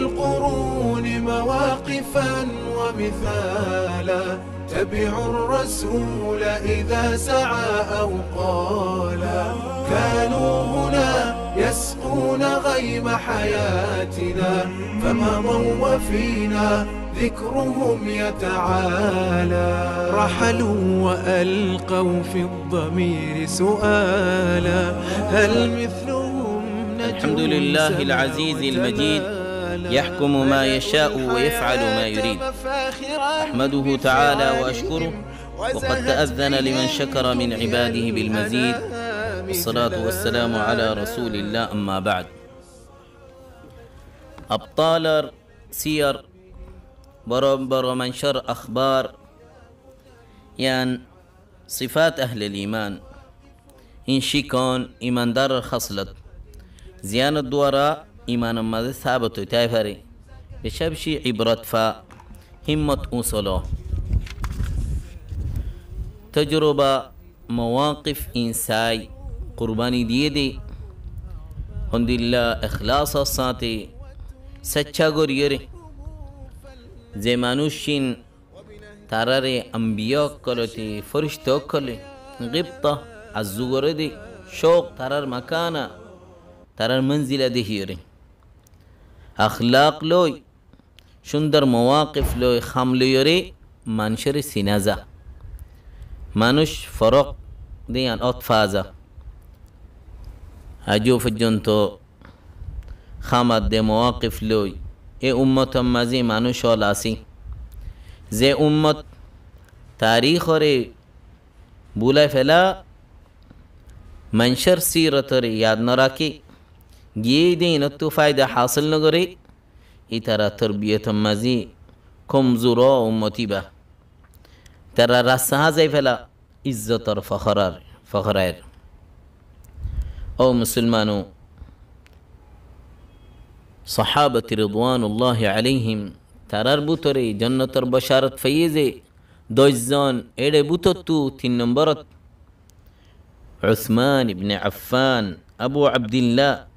القرون مواقفا ومثالا تبع الرسول إذا سعى أو قالا كانوا هنا يسقون غيم حياتنا فمضوا وفينا ذكرهم يتعالى رحلوا وألقوا في الضمير سؤالا هل مثلهم الحمد لله العزيز المجيد يحكم ما يشاء ويفعل ما يريد أحمده تعالى وأشكره وقد تأذن لمن شكر من عباده بالمزيد والصلاة والسلام على رسول الله أما بعد أبطال سير برم برم شر أخبار يعني صفات أهل الإيمان إن شكون إيمان دار الخصلة زيان الدوراء إيمان ماذا ثابت تايفري بشبشي عبرت فا همة أوصله تجربة مواقف إنساي قرباني ديدي هند الله إخلاص الساتي سچا غوريري زي مانوشين تاراري أنبياء كلتي فرشتو كلي غبطة الزغردي شوق ترار مكانة ترار منزلة دهيري اخلاق লই সুন্দর মওয়াকিফ লই খামলিয়রে মানুষের সিনাজা মানুষ ফরক দিয়ান অতফাজা আজও পর্যন্ত খামার দে মওয়াকিফ লই এ উম্মত মাঝে মানুষ অল আসি যে উম্মত তারিখরে বুলাই ফেলা منشر سیرت یاد نراکی جيدين اتو فايدة حاصل نگري اترى تربية مزي كمزورا امتبا ترى رسها زيفلا عزتر فخرار فخرار او مسلمانو صحابة رضوان الله عليهم ترار بوتوري جنة بشارت فيزي دوجزان ايد بوتوتو تن نمبرت عثمان بن عفان ابو عبد الله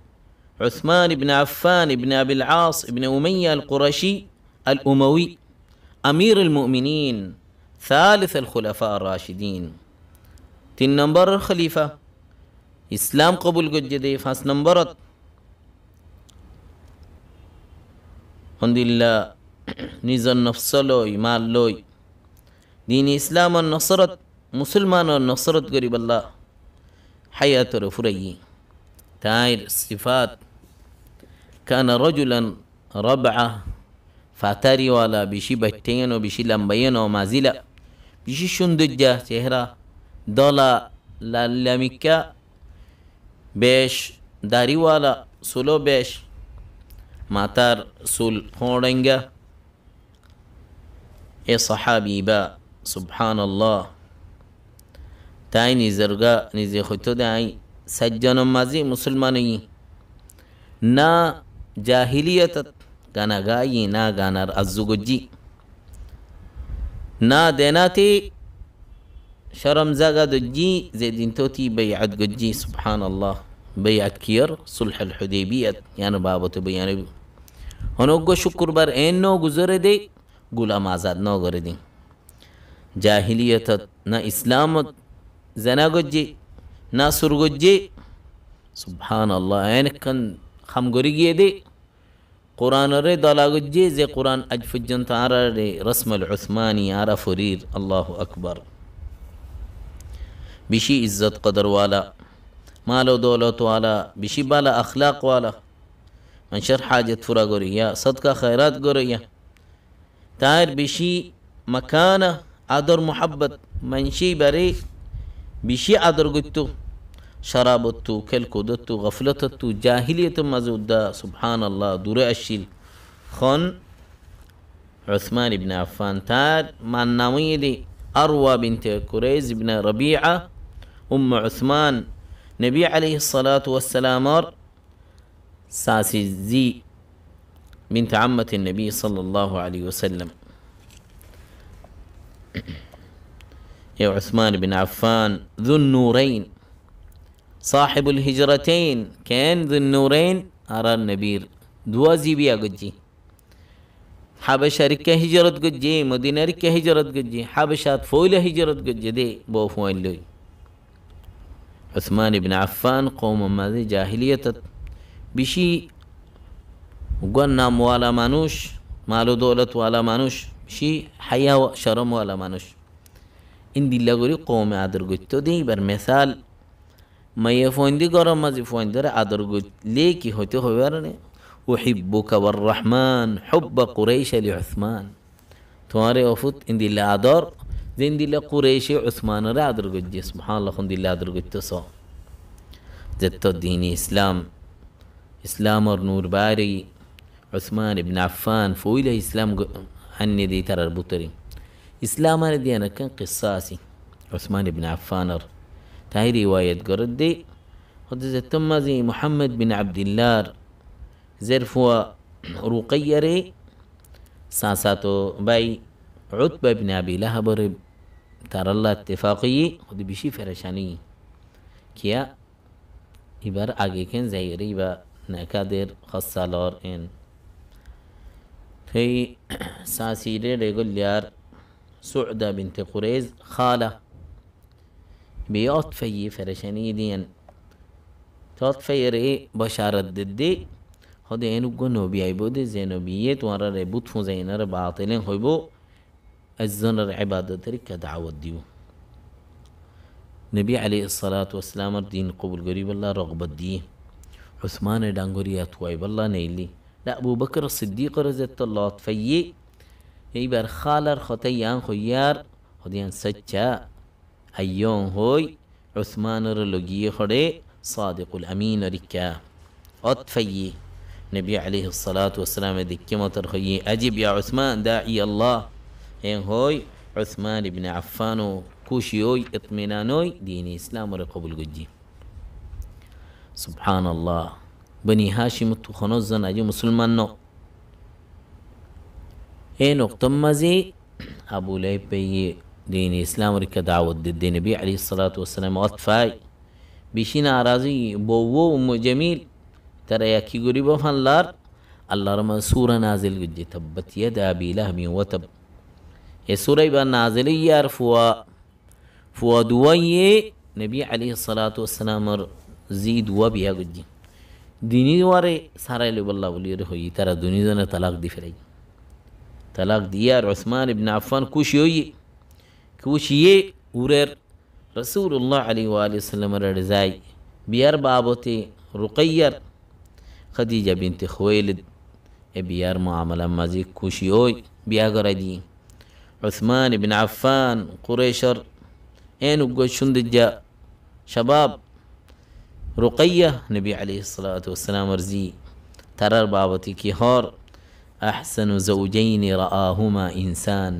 عثمان بن عفان بن أبي العاص بن أمية القرشي الأموي أمير المؤمنين ثالث الخلفاء الراشدين تن نمبر الخليفة اسلام قبول گجے دے فاس نمبرت الحمدلله নিজের নফসলই মাল লই دين إسلام النصرت مسلمان النصرت قريب الله হায়াতর ফুরাই تاير صفات كان رجلا ربع فاتاري ولا بشي بجتين وبشي لمبين وما زيلا بشي شندجة سهرة دولا للمكة بش داري ولا سلو بش ماتار سل هورنجا اي صحابي با سبحان الله تاني نزرغا نزي خطو داي سجن مزي مسلماني نا jahiliyatat ganagayi na ganar azzugujji na denati sharam zaga dujji zedintoti bayat gujji subhanallah bayat kiyar sulh alhudaybiyat yana babatu bayanabi honoggo shukur bar enno guzorede gulam azad no goredi jahiliyatat na islamat zanagujji na surgujji subhanallah en kan خمگوری گیے دے قرآن رے دولا گجے زے قرآن اجفجن تارا رے رسم العثمانی آرا فریر اللہ اکبر بشی عزت قدر والا مال و دولت والا بشی بالا اخلاق والا شر حاجت فرا یا صدقہ خیرات یا تایر بشي مكانة أدر محبت منشي بری بشي أدر گتو شرابتو كالكودتو غفلتتو جاهلية مزودا سبحان الله دور أشيل خن عثمان بن عفان تار ما دي أروى بنت كريز بن ربيعة أم عثمان نبي عليه الصلاة والسلام ساسي زي بنت عمة النبي صلى الله عليه وسلم يا عثمان بن عفان ذو النورين صاحب الهجرتين كان ذو النورين أرى النبير دوازي بيا قجي حبشة ركة هجرت قجي مدينة ركة هجرت قجي حبشة فولة هجرت قجي دي بوفوين لوي عثمان بن عفان قوم ماذا جاهلية بشي وقلنا موالا مانوش مالو دولة ولا مانوش بشي حياة شرم ولا مانوش اندي لغوري قوم عدر قجتو دي برمثال ما يفوندي قرام ما يفوندي را أدرغو ليكي هوتي خبرني وحبك والرحمن حب قريش لعثمان تواري أفوت اندي لا أدر دين دي لا قريش عثمان را أدرغو جي سبحان الله خندي لا أدرغو تسا جتو ديني إسلام إسلام نور باري عثمان بن عفان فويلة إسلام هني دي ترى البطري إسلام ردي أنا كان قصاصي عثمان بن عفان تاهي رواية قرد دي خدزة تم زي محمد بن عبد الله زرفوا رقيري ساساتو باي عتبة بن أبي لهب رب تار الله اتفاقي خد بشي فرشاني كيا إبر آگے کن زهيري با نكادر خصالار إن في ساسيري رجل يار سعدة بنت قريز خالة بيقعد في فرشانية دي تقعد في رئي بشارة ددي خد يعني جنوبي عبود زينوبيات ورا ربوط فو زينر باطلين خيبو الزنر عبادة ترك دعوة ديو نبي عليه الصلاة والسلام دين قبول قريب الله رغبة دي عثمان دانغوري أتواي بالله نيلي لا أبو بكر الصديق رزت الله تفيي يبر خالر خطيان خيار خديان سجا أيون هوي عثمان رلوجي خدي صادق الأمين ركا أطفي نبي عليه الصلاة والسلام ذكي ترخي أجب يا عثمان داعي الله إن هوي عثمان بن عفان كوشيوي اطمئنانوي دين إسلام رقبل قجي سبحان الله بني هاشم تخنوزن أجي مسلمان نو إيه نقطة مزي أبو ليب بيه دين الإسلام ورك دعوة دي النبي عليه الصلاة والسلام وطفاي بيشينا أراضي بوو أم جميل ترى يا كي قريبا فنلار الله رمان سورة نازل قد تبت يدا أبي لهم وتب يا سورة يبقى نازل يعرفوا فوا فوا دوي نبي عليه الصلاة والسلام زيد وبيا قد ديني واري سارة اللي بالله ولي رهوي ترى دوني دون طلاق دي فري طلاق ديار عثمان بن عفان كوش يوي كوشيه ورير رسول الله عليه وآله وسلم বিয়ার بيار بابوتي খাদিজা خديجة بنت خويلد بيار মামলা মাঝে খুশি ওই বিয়া عثمان بن عفان قريشر اين شندجا شباب رقية نبي عليه الصلاة والسلام رزي ترى بابتي كهار أحسن زوجين رآهما إنسان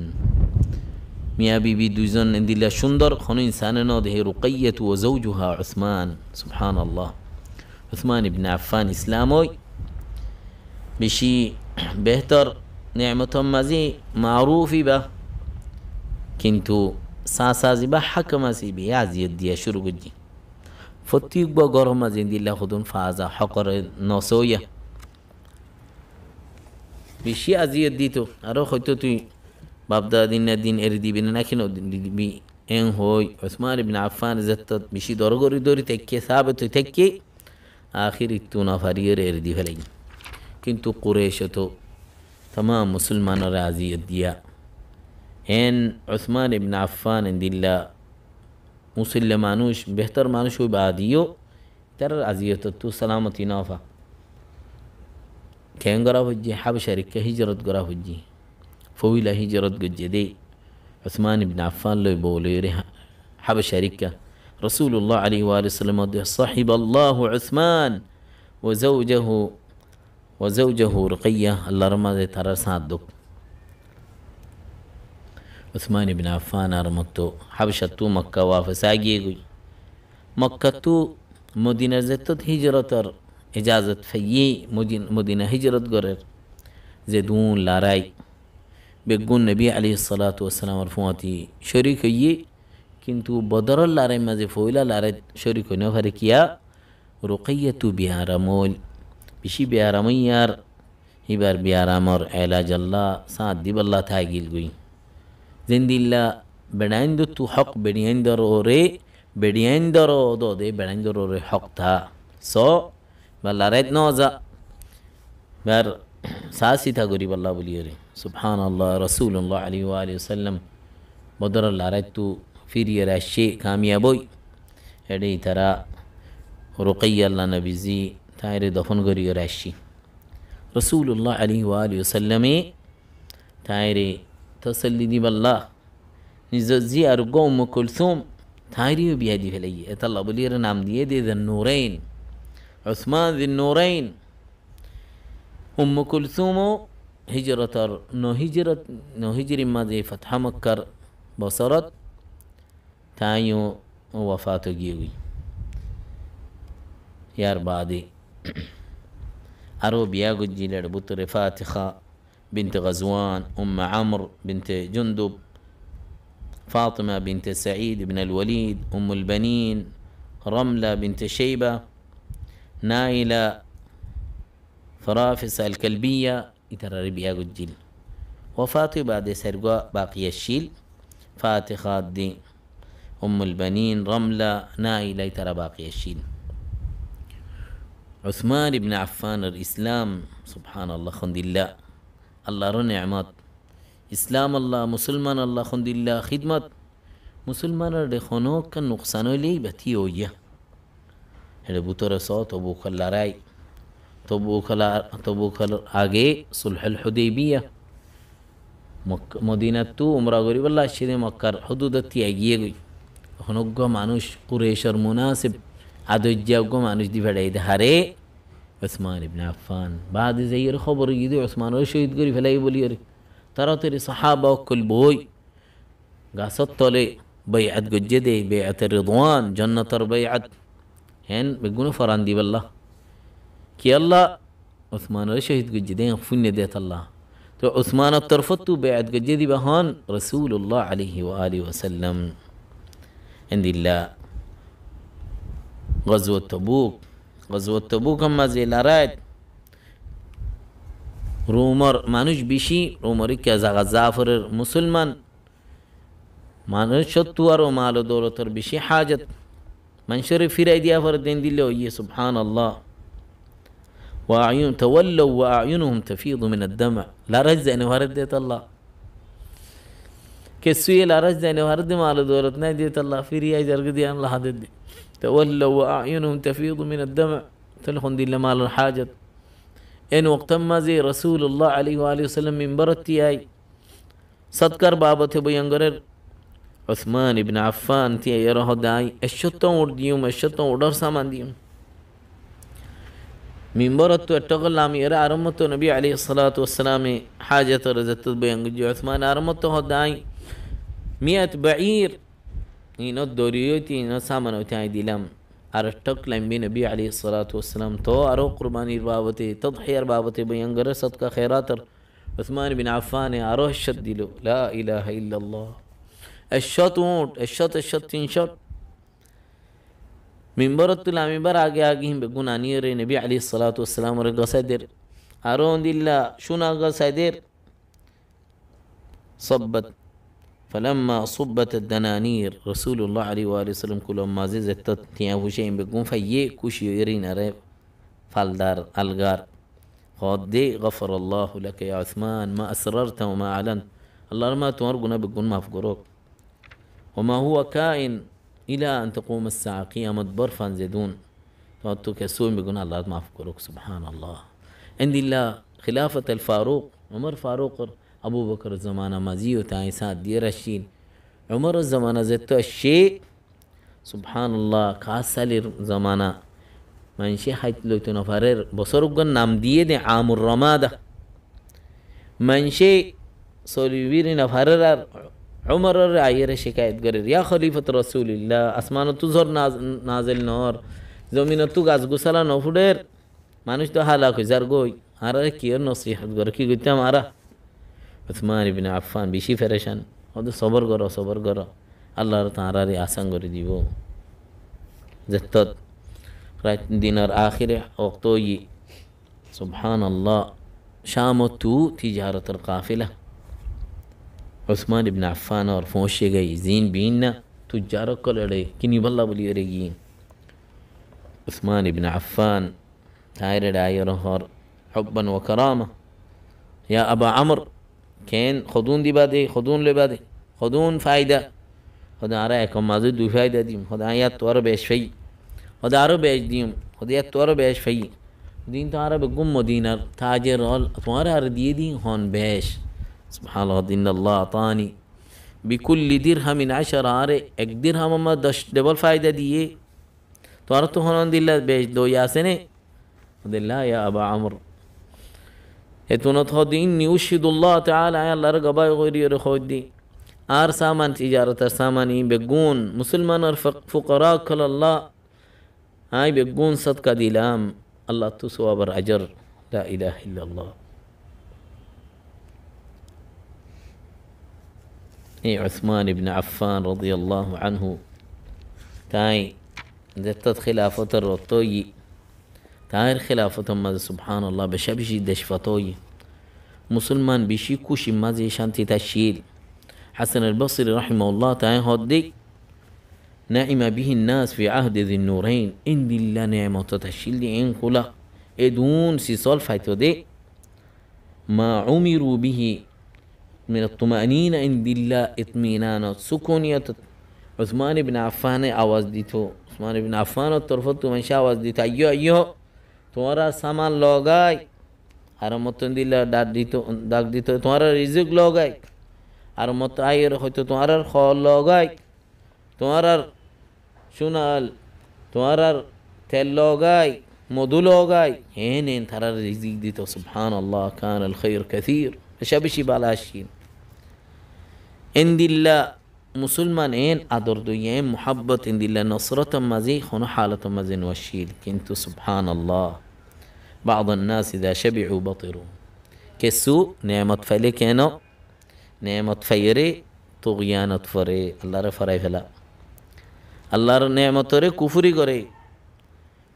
ميا بي دوزن اندي لا شندر خنو إنساننا ده رقية وزوجها عثمان سبحان الله عثمان بن عفان إسلاموي بشي بهتر نعمة مزي معروف با كنتو ساسازي با حكم سي بيازي يدي جي فتيق بقر مزين دي الله خدون فازا حقر نصوية بشي أزيد تو أرو خدتو باب دا دين الدين اردي بنا نكن بي ان هوي عثمان بن عفان زت مشي دورغوري دوري تكي ثابت تكي اخر التونا فرير اردي فلين كنت قريش تو تمام مسلمان راضي الديا ان عثمان بن عفان ان دلا مسلمانوش بهتر مانوش باديو تر عزيت تو سلامتي نافا كان غرا حب شركه هجرت غرا طويلة هجرت قد جدي عثمان بن عفان لو بوليرها حب شركة رسول الله عليه وآله وسلم صاحب الله عثمان وزوجه وزوجه رقية الله رمضي ترى صادق عثمان بن عفان رمضتو حبشتو مكة وافساقي مكة تو مدينة زدت هجرت اجازت فيي مدينة هجرت قرر زيدون لاراي بگون نبی علیه الصلاة و السلام رفوعاتی شریک یه کن تو بدرال لاره مزی فویلا لاره شریک نه هر کیا رقیه تو بیارامول بیشی بیارامی یار هی بر بیارامار علاج الله سعد دیب الله تاجیل گویی زندی الله تو حق بدنند رو ره بدنند رو داده بدنند رو ره حق تا سو بالا لارد نه بار بر ساسی تا گری بالا بولیاری سبحان الله رسول الله عليه وآله وسلم بدر الأردت في ريال الشيء كاميابوي هذه ترى رقي الله نبي زي تاير دفن غري راشي رسول الله عليه وآله وسلم تاير تسلي دي بالله نزوزي أرقو أم كلثوم تايري بيدي فلي اتلا بلير نام دي دي ذا النورين عثمان ذي النورين أم كلثوم هجرة نهجرة ما ماذي فتح مكر بصرت تايو وفاتو جيوي يار بعدي أرو بياغو جيلر بطر فاتخة بنت غزوان أم عمرو بنت جندب فاطمة بنت سعيد بن الوليد أم البنين رملة بنت شيبة نائلة فرافس الكلبية itara ribiyaa gujjil وفاتي بعد سرقة باقي الشيل فاتي خادي أم البنين رملة نائلة ترى باقي الشيل عثمان بن عفان الإسلام سبحان الله خند الله الله رنعمات إسلام الله مسلمان الله خند الله خدمة مسلمان رخونوك نقصانو لي بتيوجه هذا بطور صوت أبوك الله رأي तबूक तबूक आगे सुलहल हुदैबिया मदीना तू उमरा करी वल्ला सीधे मक्कार हदूद त्यागिए गई हनज्ञ मानुष कुरेशर मुनासिब आदज्ञ मानुष दी फेड़ाई दे हारे عثمان بن عفان بعد زي خبر يدي عثمان رشيد قري فلا يبول يري ترى تري صحابة كل بوي قاسط طلي بيعت قجدي بيعت الرضوان جنة بيعت هن بيقولوا فران دي بالله كي الله عثمان رشهد جدين فن ديت الله تو عثمان الطرفت بعد جدي بهان رسول الله عليه وآله وسلم عند الله غزوة تبوك غزوة تبوك ما زي لرايت رومر مانوش بيشي رومري كذا غزافر مسلمان مانوش شطوار ومالو دولتر بيشي حاجت من شرف في رأي ديافر الدين دي سبحان الله وأعين تولوا وأعينهم تفيض من الدمع لا رجع أنا يعني ورديت الله كسوية لا رجز أن يعني يهرد ما لدورتنا ديت الله في رياج أرقدي أن الله دي تولوا وأعينهم تفيض من الدمع تلخن دي لما الحاجة إن وقت ما زي رسول الله عليه وآله وسلم من برتي آي صدقر بابته بيانغرر عثمان بن عفان تي يرهد أي الشطن ورديوم الشطن ودر سامان ديوم منبرت التغلام إرى أرمت نبي عليه الصلاة والسلام حاجة رزت بين عثمان أرمت هداي مئة بعير إنو الدوريوتي إنو سامن هاي دلم أرتق لنبي نبي عليه الصلاة والسلام تو أرو قربان بابتي تضحي بابتي بين غرست كخيراتر عثمان بن عفان أرو الشد ديلو لا إله إلا الله الشط الشط الشط تنشط من منبرت لا منبر آجي آجيهم بقنا أنير النبي عليه الصلاة والسلام ورقا سدر أرون دي الله شنا قا صبت فلما صبت الدنانير رسول الله عليه وآله وسلم كل ما زيزت تتنياه شيء بقون فيه كوشي يرين أريب فالدار الغار قد غفر الله لك يا عثمان ما أسررت وما أعلنت الله ما تمرقنا بقون ما فقروك وما هو كائن إلى أن تقوم الساعة قيامة برفان زيدون فأنتو كسول بيقول الله ما أفكرك سبحان الله عند الله خلافة الفاروق عمر فاروق أبو بكر زمانة مزيو تايسات دي رشيل عمر الزمانة زيتو الشيء سبحان الله كاسل زمانة من شي حيث لو تنفرر بصرق نام دي دي عام الرمادة من شي سوليبير نفرر عمر آئیے شکایت کرے یا خلیفت رسول اللہ আসমান تو ঝড় নাজেল নর জমিন তো গাছ গোছালা নফুডের মানুষ তো হালাক হয়ে যার গই আর কি নসিহাত করে কি করতাম আরা উসমান ইবিন আফান বেশি ফেরেশান অত সবর কর সবর কর আল্লাহর তাঁরা রে আসান করে দিব যে তৎ রাত দিনের আখিরে অক্ত সুবহান আল্লাহ শামতু তিজারতের কাফিলা عثمان بن عفان اور فوشے گئی زین بیننا تجاروں کو لڑے کنی بلہ بلی رہی عثمان بن عفان تاير داير هور حبا کراما یا أبا عمر کین خدون با دے خدون دے خدون فائدہ خدا رأيكم مازد دو فائدہ دیم خدا آيات توار بيش فی خدا عرب بیش دیم خدا آيات توار بيش في دين تارا بقم دينار تاجر هول توار هر دي دين بیش بيش سبحان الله إن الله أعطاني بكل درهم من عشرة أري اك درهم ما دش دبل فائدة دي تو هون عند الله بيج دو يا سنة عند الله يا أبا عمر هتونا خد إني أشهد الله تعالى يا الله رجع باي غيري رخود دي آر سامان تجارة ساماني إيه؟ بجون مسلمان فقراء كل الله هاي بقون صدقة دلام الله تسوى بر أجر لا إله إلا الله عثمان بن عفان رضي الله عنه تاي دتت خلافت الرطوي تائر خلافت مز سبحان الله بشبشي دشفتوي مسلمان بشي كوشي مزي شانتي تشيل حسن البصري رحمه الله تعالى هدي نعم به الناس في عهد ذي النورين إن لله نعمة تشيل دي إن قلا إدون سي فايتو دي ما عمروا به من الطمأنينة عند الله اطمئنان سكون عثمان بن عفان آواز دیتو عثمان بن عفان طرفت تو منشا آواز دیتا ایو أيوه، ایو أيوه. تمہارا سامان لوگای ارمتن دیلا داد دیتو داد دیتو تمہارا رزق لوگای ارمت آئیر خوی تو تمہارا خوال لوگای تمہارا شنال تمہارا تل لوگای مدو لوگای این این تر رزق دیتو سبحان اللہ کان الخیر کثیر সবই বালা আসিন এন্দিল্লা মুসলমান এন আদর দুইয়ে মোহাব্বত ইন্দিল্লা নসরত মাঝি হন হালত মাঝে নশিল কিন্তু سبحان الله بعض الناس إذا شبعوا بطروا كسو نعمت فلي كانوا نعمت فيري طغيانة فري الله رفري فلا الله فري كفري غري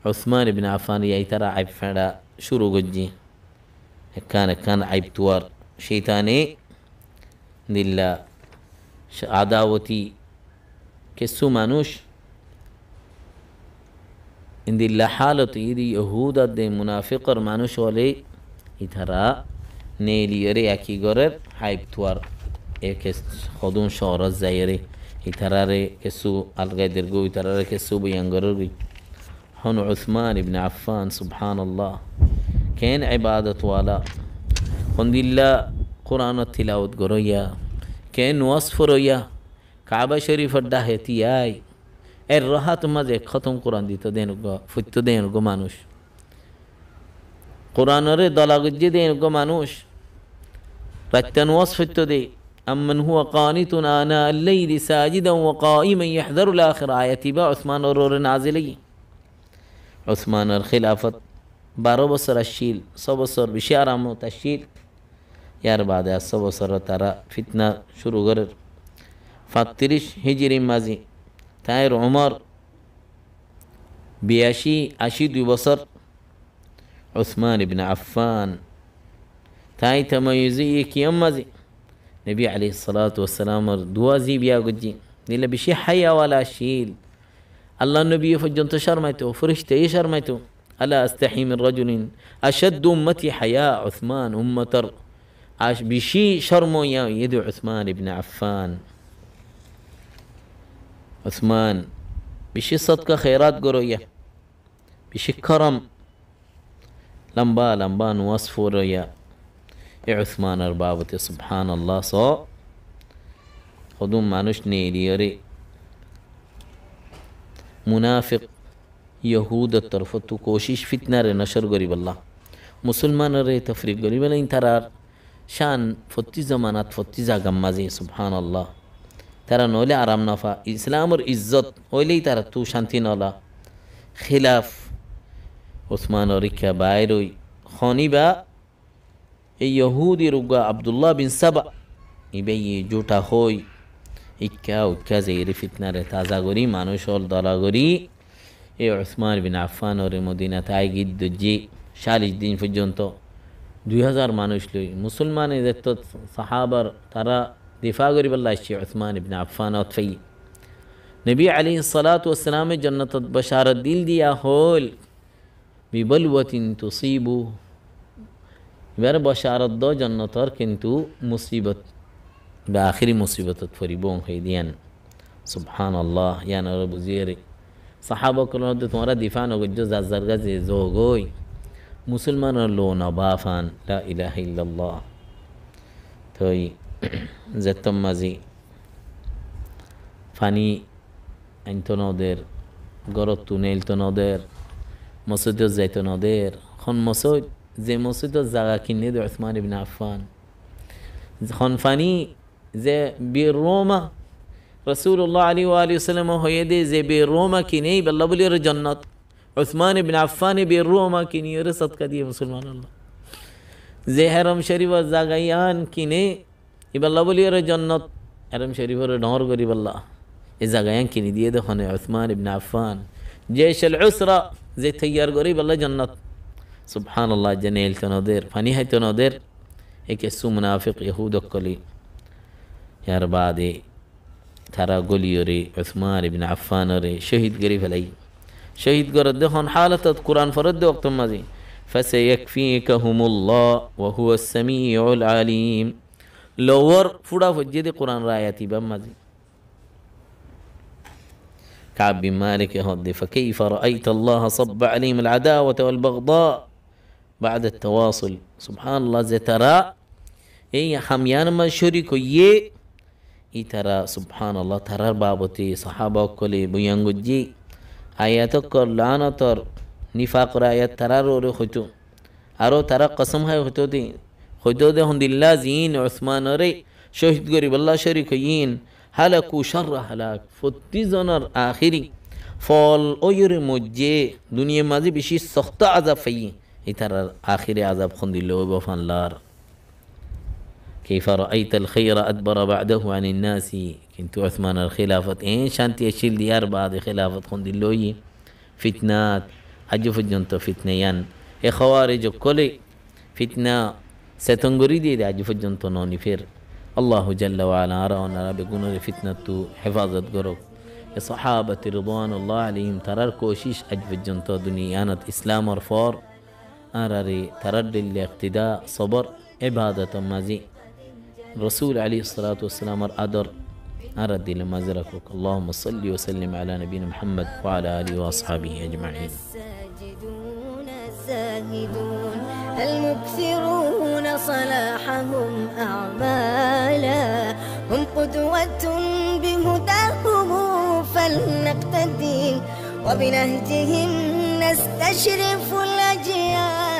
عثمان بن عفان يأي ترى عيب فلا شروع جي كان كان عيب توار شيطاني نيلا عداوتي كسو مانوش إن دي حالة إيدي يهودا دي منافقر مانوش ولي إترا نيلي يري أكي غرر حيب توار إكس خدون شعر الزيري إترا ري كسو ألغي درغو إترا ري كسو بيانغرر هون عثمان بن عفان سبحان الله كان عبادة والا خندیلا قرآن تلاوت گرویا کین وصف رویا কাবা শরীফের ডাহে তিয়াই এর রহাত মাঝে খতম কোরআন দিত দেন গ ফুটত مانوش قرآن মানুষ কোরআনরে দলাগুজ্জি দেন গো মানুষ রাত্যান ওয়াস ফুটত দে أمن هو قانت آناء الليل ساجدا وقائما يحذر الآخر آية با عثمان أرور نازلي عثمان الخلافة بارو بسر الشيل صبصر بشارة موت الشيل یار بعد از سه وسر تارا فتنه شروع غرر فاتریش هجری مازی تاير عمر بياشي آشید بصر عثمان بن عفان تای تمایزی یکیم مازی نبي عليه الصلاة والسلام سلام ار دوازی بیا گویی نیل بیشی حیا ولاشیل الله نبی فجنت شرمتو فرشته شرمته الا استحي من رجل اشد امتي حياء عثمان امتر عاش بشي يا يدو عثمان بن عفان عثمان بشي صدقة خيرات قروية بشي كرم لمبا لمبا نوصف ريا يا عثمان ربابتي سبحان الله صو خدوم مانوش نيليري منافق يهود الترفتو كوشيش فتنه نشر غریب الله مسلمان ري تفريق قريب الله انترار شان فتی زمانات فتی زاگم مزی سبحان الله ترا نولی آرام نفا اسلام ور عزت اولی ترا تو شانتی نالا خلاف عثمان اور رکا بایروی خانی با یهودی رگا عبدالله بن سبا ایبی جوتا خوی اکا اکا زیر فتنه ره تازاگوری مانوشال دالاگوری ای عثمان بن عفان و ری مدینه تایگید گید دجی شالش دین تو দুই হাজার মানুষ লই মুসলমান এদের তো সাহাবার তারা দিফা করি বল্লা আসছে উসমান ইবনে আফফান অতফাই নবী আলী সালাত ওসালামের জন্নত বশারত দিল দিয়া হল বিবলওয়তিন তুসিবু এবার বশারত দ জন্নতর কিন্তু মুসিবত বা আখিরি মুসিবতত ফরিব হয়ে দিয়ান সুবহান আল্লাহ ইয়ান বুঝিয়ে রে সাহাবকর তোমরা দিফা নগজ্য যার যার গাছে যোগ মুসলমানের লোন অবাফান লা ইলাহিল্লাহ থই জেতম মাঝি ফানি আইনত নদের গরত তুনেল তো নদের মসজিদত যাইত নদের খন মসজিদ যে মসজিদত জাগা কিনে দে ওসমান ইবিন আফান খন ফানি যে বীর রোমা রসুল্লাহ আলী আলী সাল্লাম হয়ে দে যে বীর রোমা কিনেই বল্লা বলিয়ার জন্নত ওসমান ইবিন আফানে কিনি কিনিয়ে সৎকা দিয়ে মুসলমান আল্লাহ যে হেরম শরীফ জাগাইয়ান কিনে ইবাল্লা বলি ওর জন্নত হেরম শরীফ ওর নহর গরিবাল্লা এ জাগাইয়ান কিনে দিয়ে দেখনে ওসমান ইবিন আফান জেশল উসরা যে তৈয়ার গরিবাল্লা জন্নত সুবহান আল্লাহ জেনে এলতেন ওদের ফানি হাইতেন ওদের একে সুমনাফিক ইহুদকলি ইয়ার বাদে তারা গলিয়রে ওসমান ইবিন আফানরে শহীদ গরি ফেলাই شهيد قرد دخون حالة القرآن فرد وقت مزي فسيكفيكهم الله وهو السميع العليم لور فدا فجد قرآن راياتي بمزي كعب بن مالك يهد فكيف رأيت الله صب عليهم العداوة والبغضاء بعد التواصل سبحان الله زي ترى إيه حميان ما شريك يه ترى سبحان الله ترى بابتي صحابة كلي بيانجو جي آیاتکر لعنتر نفاق را آیات ترار رو خوتو আরও তারা কসম হয় হতো দিন হতো দে হন্দিল্লা জিন ওসমান রে শহীদ গরিব আল্লাহ শরিক হইন হালাকু শর হালাক ফতি জনার আখিরি ফল ওয়ুর মজ্জে দুনিয়া মাঝে বেশি সখত আজাব ফাই ইতারার আখিরে আজাব খন্দিল ওই বফানলার كيف رأيت الخير أدبر بعده عن الناس كنتو عثمان الخلافة إن شانتي أشيل ديار بعد خلافة خندلوي فتنات أجو فجنتو فتنيان إيه خوارج كل فتنة ستنغري دي أجو فجنتو نوني فير الله جل وعلا أرى أن بيكون فتنة حفاظة قرب صحابة رضوان الله عليهم ترى كوشيش أجو فجنتو دنيانة إسلام رفار أراري تردد الاقتداء صبر عبادة مازي رسول عليه الصلاة والسلام أدر أرد لما زركك اللهم صل وسلم على نبينا محمد وعلى آله وأصحابه أجمعين الساجدون الزاهدون المكثرون صلاحهم أعمالا هم قدوة بهداهم فلنقتدي وبنهجهم نستشرف الأجيال